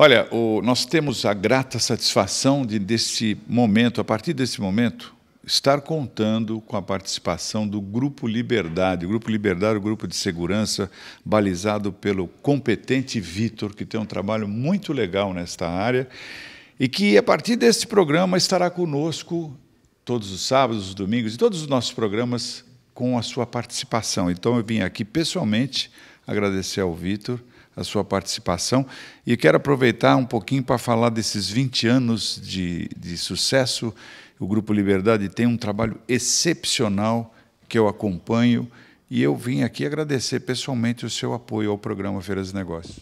Olha, o, nós temos a grata satisfação de, desse momento, a partir desse momento, estar contando com a participação do Grupo Liberdade. O Grupo Liberdade é o grupo de segurança balizado pelo competente Vitor, que tem um trabalho muito legal nesta área, e que, a partir deste programa, estará conosco todos os sábados, os domingos e todos os nossos programas com a sua participação. Então, eu vim aqui pessoalmente agradecer ao Vitor a sua participação. E quero aproveitar um pouquinho para falar desses 20 anos de, de sucesso. O Grupo Liberdade tem um trabalho excepcional que eu acompanho e eu vim aqui agradecer pessoalmente o seu apoio ao programa Feiras de Negócios.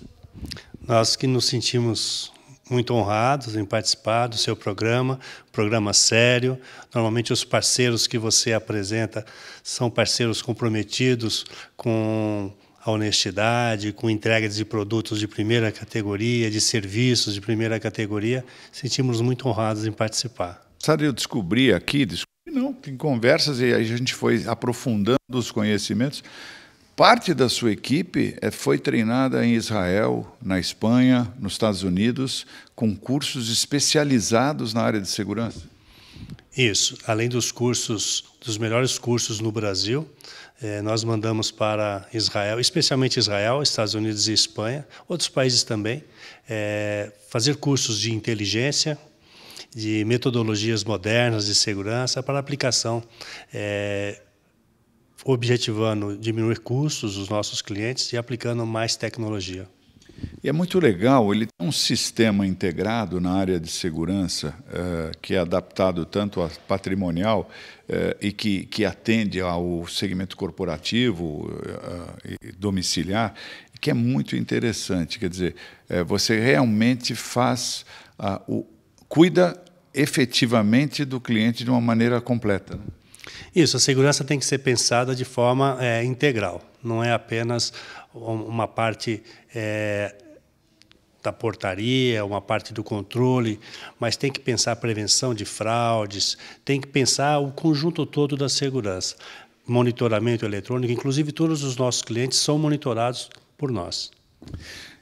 Nós que nos sentimos muito honrados em participar do seu programa, programa sério. Normalmente os parceiros que você apresenta são parceiros comprometidos com a honestidade, com entregas de produtos de primeira categoria, de serviços de primeira categoria. Sentimos muito honrados em participar. Sabe, eu descobri aqui, descobri não, em conversas e a gente foi aprofundando os conhecimentos. Parte da sua equipe eh, foi treinada em Israel, na Espanha, nos Estados Unidos, com cursos especializados na área de segurança. Isso. Além dos cursos, dos melhores cursos no Brasil, eh, nós mandamos para Israel, especialmente Israel, Estados Unidos e Espanha, outros países também, eh, fazer cursos de inteligência, de metodologias modernas de segurança para aplicação, eh, objetivando diminuir custos dos nossos clientes e aplicando mais tecnologia. E é muito legal, ele tem um sistema integrado na área de segurança, uh, que é adaptado tanto a patrimonial uh, e que, que atende ao segmento corporativo uh, e domiciliar, que é muito interessante. Quer dizer, você realmente faz, ah, o, cuida efetivamente do cliente de uma maneira completa. Né? Isso, a segurança tem que ser pensada de forma é, integral, não é apenas uma parte é, da portaria, uma parte do controle, mas tem que pensar a prevenção de fraudes, tem que pensar o conjunto todo da segurança. Monitoramento eletrônico, inclusive todos os nossos clientes são monitorados por nós.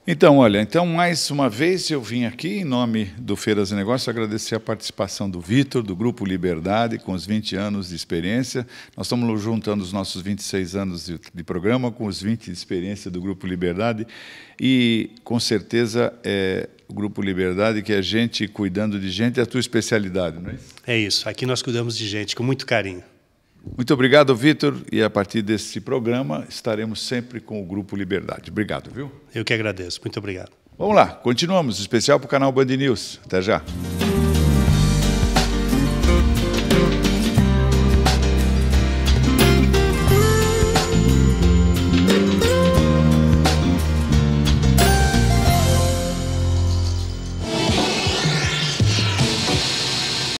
Então, olha, então mais uma vez eu vim aqui em nome do Feiras e Negócios agradecer a participação do Vitor, do Grupo Liberdade, com os 20 anos de experiência. Nós estamos juntando os nossos 26 anos de, de programa com os 20 de experiência do Grupo Liberdade e, com certeza, é, o Grupo Liberdade, que é gente cuidando de gente, é a tua especialidade, não é isso? É isso. Aqui nós cuidamos de gente com muito carinho. Muito obrigado, Vitor, e a partir desse programa estaremos sempre com o Grupo Liberdade. Obrigado, viu? Eu que agradeço. Muito obrigado. Vamos lá, continuamos. Especial para o canal Band News. Até já.